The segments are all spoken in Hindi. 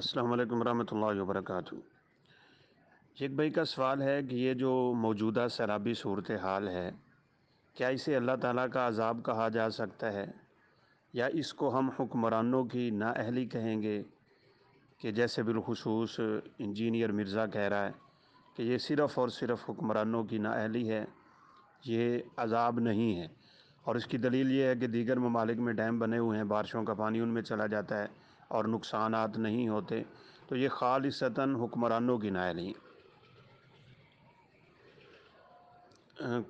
अस्सलाम वालेकुम रहमतुल्लाहि व बरकातहू शेख भाई का सवाल है कि ये जो मौजूदा सैलाबी सूरत हाल है क्या इसे अल्लाह ताला का अजाब कहा जा सकता है या इसको हम हुक्मरानों की ना नाअहली कहेंगे कि जैसे बिलखसूस इंजीनियर मिर्ज़ा कह रहा है कि ये सिर्फ़ और सिर्फ़ हुक्मरानों की ना नाअहली है ये अजाब नहीं है और इसकी दलील ये है कि दीगर ममालिक में डैम बने हुए हैं बारिशों का पानी उनमें चला जाता है और नुकसान नहीं होते तो ये खालिशता हुक्मरानों की नाय नहीं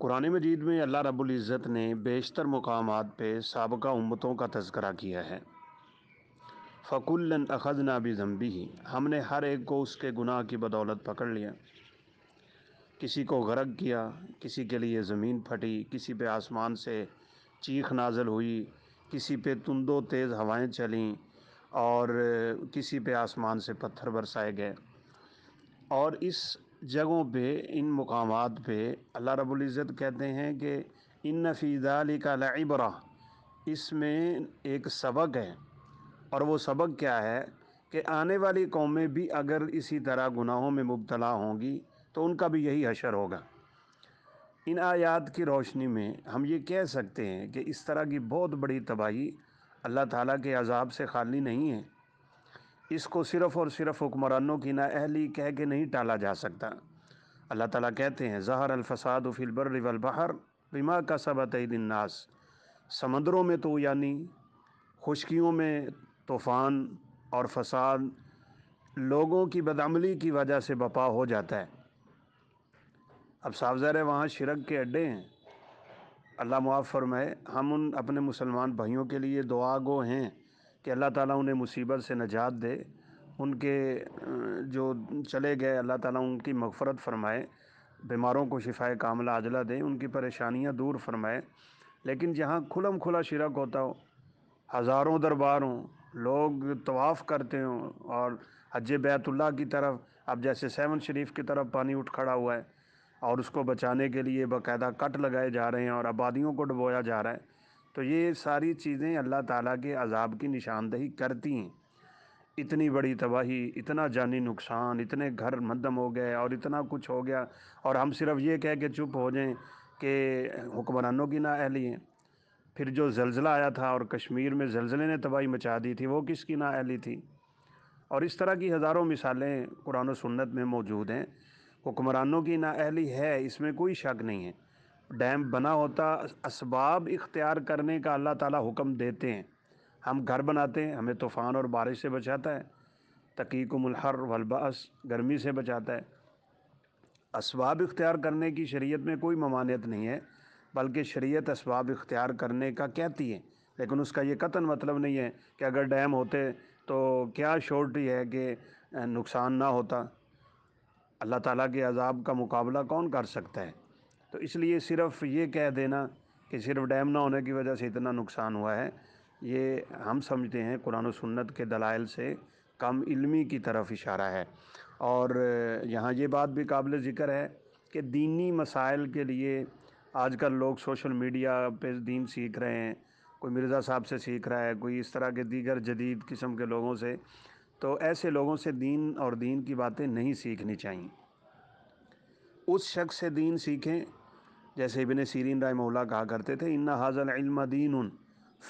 कुरान मजीद में अल्लाह रबुल्ज़त ने बेशतर मकाम पर सबका उम्मतों का तस्करा किया है फ़कुल्लन अखजना भी जम्बी ही हमने हर एक को उसके गुनाह की बदौलत पकड़ लिया किसी को गर्क किया किसी के लिए ज़मीन फटी किसी पे आसमान से चीख नाजल हुई किसी पे तुंदो तेज़ हवाएं चलीं और किसी पे आसमान से पत्थर बरसाए गए और इस जगहों पे इन मकाम पे अल्लाह रब्बुल इज़्ज़त कहते हैं कि इन नफीदा का लाइबरा इसमें एक सबक है और वो सबक क्या है कि आने वाली कौमें भी अगर इसी तरह गुनाहों में मुबतला होंगी तो उनका भी यही हशर होगा इन आयात की रोशनी में हम ये कह सकते हैं कि इस तरह की बहुत बड़ी तबाही अल्लाह ताला के अजाब से खाली नहीं है इसको सिर्फ़ और सिर्फ़ हुक्मरानों की ना अहली कह के नहीं टाला जा सकता अल्लाह ताला कहते हैं ज़हर अलफसाद फ़िलबर वलबहर बिमा का सबत नास समंदरों में तो यानी खुशकियों में तूफ़ान और फसाद लोगों की बदमली की वजह से बपा हो जाता है अब साफ ज़ाहिर है वहाँ शिरक के अड्डे हैं अल्लाह मुआफ़ फरमाए हम उन अपने मुसलमान भाइयों के लिए दुआ गो हैं कि अल्लाह ताला उन्हें मुसीबत से नजात दे उनके जो चले गए अल्लाह ताला उनकी मगफरत फरमाए बीमारों को शिफाए कामला आजला दें उनकी परेशानियां दूर फरमाए लेकिन जहाँ खुलम खुला शिरक होता हो हज़ारों दरबार हों लोग तवाफ़ करते हों और हज बैतुल्ला की तरफ अब जैसे सेवन शरीफ की तरफ पानी उठ खड़ा हुआ है और उसको बचाने के लिए बाकायदा कट लगाए जा रहे हैं और आबादियों को डुबोया जा रहा है तो ये सारी चीज़ें अल्लाह ताला के अजाब की निशानदही करती हैं इतनी बड़ी तबाही इतना जानी नुकसान इतने घर मदम हो गए और इतना कुछ हो गया और हम सिर्फ ये कह के चुप हो जाएं कि हुक्मरानों की ना अहली हैं फिर जो जलजिला आया था और कश्मीर में जलजिले ने तबाही मचा दी थी वो किसकी ना अहली थी और इस तरह की हज़ारों मिसालें कुरान सुन्नत में मौजूद हैं हुक्मरानों की नाअहली है इसमें कोई शक नहीं है डैम बना होता इसबाब इख्तियार करने का अल्लाह ताला हुक्म देते हैं हम घर बनाते हैं हमें तूफ़ान और बारिश से बचाता है तकीक तकीकमलहर वलबास गर्मी से बचाता है इसबाब इख्तियार करने की शरीयत में कोई ममानियत नहीं है बल्कि शरीयत इसबाब इख्तियार करने का कहती है लेकिन उसका ये कतन मतलब नहीं है कि अगर डैम होते तो क्या शॉर्ट है कि नुकसान ना होता अल्लाह ताला के अजाब का मुकाबला कौन कर सकता है तो इसलिए सिर्फ ये कह देना कि सिर्फ डैम ना होने की वजह से इतना नुकसान हुआ है ये हम समझते हैं कुरान सुन्नत के दलाइल से कम इल्मी की तरफ इशारा है और यहाँ ये बात भी काबिल ज़िक्र है कि दीनी मसाइल के लिए आजकल लोग सोशल मीडिया पे दीन सीख रहे हैं कोई मिर्ज़ा साहब से सीख रहा है कोई इस तरह के दीगर जदीद किस्म के लोगों से तो ऐसे लोगों से दीन और दीन की बातें नहीं सीखनी चाहिए उस शख्स से दीन सीखें जैसे इबन सीरीन राय मौला कहा करते थे इन्ना हाजल इल्म दीन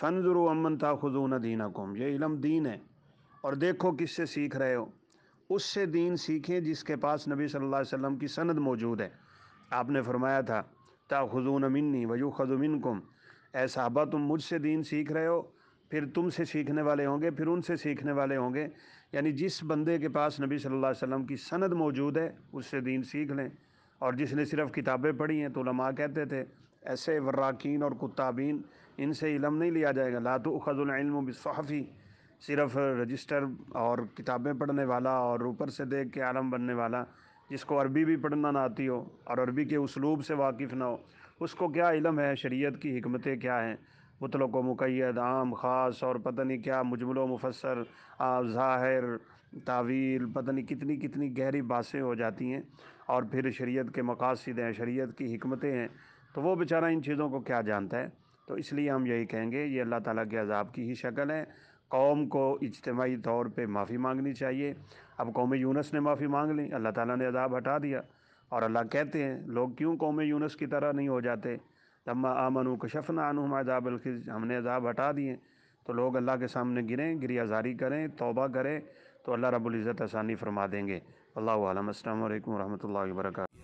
फ़नज़ुरु अमन ख़ुजून दीन कुम ये इलम दीन है और देखो किस से सीख रहे हो उससे दीन सीखें जिसके पास नबी सल्लल्लाहु अलैहि वसल्लम की सनद मौजूद है आपने फरमाया था ताखुजून मिन्नी वजू खजुमिन कुम ऐसाबा तुम मुझसे दीन सीख रहे हो फिर तुम से सीखने वाले होंगे फिर उनसे सीखने वाले होंगे यानी जिस बंदे के पास नबी सल्लल्लाहु अलैहि वसल्लम की सनद मौजूद है उससे दीन सीख लें और जिसने सिर्फ किताबें पढ़ी हैं तो लमा कहते थे ऐसे वर्राकीन और कुत्ताबीन इनसे इलम नहीं लिया जाएगा लातु खजुलम बसफ़ी सिर्फ रजिस्टर और किताबें पढ़ने वाला और ऊपर से देख के आलम बनने वाला जिसको अरबी भी पढ़ना ना आती हो और अरबी के उसलूब से वाकिफ़ ना हो उसको क्या इलम है शरीयत की हमतें क्या हैं मुतल व मुकैद आम ख़ास और पता नहीं क्या मुजमल मुफसर ज़ाहिर तावील पता नहीं कितनी कितनी गहरी बातें हो जाती हैं और फिर शरीयत के मकासद हैं शरीयत की हमतें हैं तो वो बेचारा इन चीज़ों को क्या जानता है तो इसलिए हम यही कहेंगे ये अल्लाह ताला के अजाब की ही शक्ल है कौम को इज्तमाही तौर पे माफ़ी मांगनी चाहिए अब कौम यूनस ने माफ़ी मांग ली अल्लाह ताला ने अदाब हटा दिया और अल्लाह कहते हैं लोग क्यों कौम यूनस की तरह नहीं हो जाते लम्मा आमन कशफ़ आनुम अदाब हमने अदाब हटा दिए तो लोग अल्लाह के सामने गिरें गिरी आज़ारी करें तोबा करें तो अल्लाह रबुल्ज़त आसानी फरमा देंगे अल्लाह आलम असल वरहमल वर्का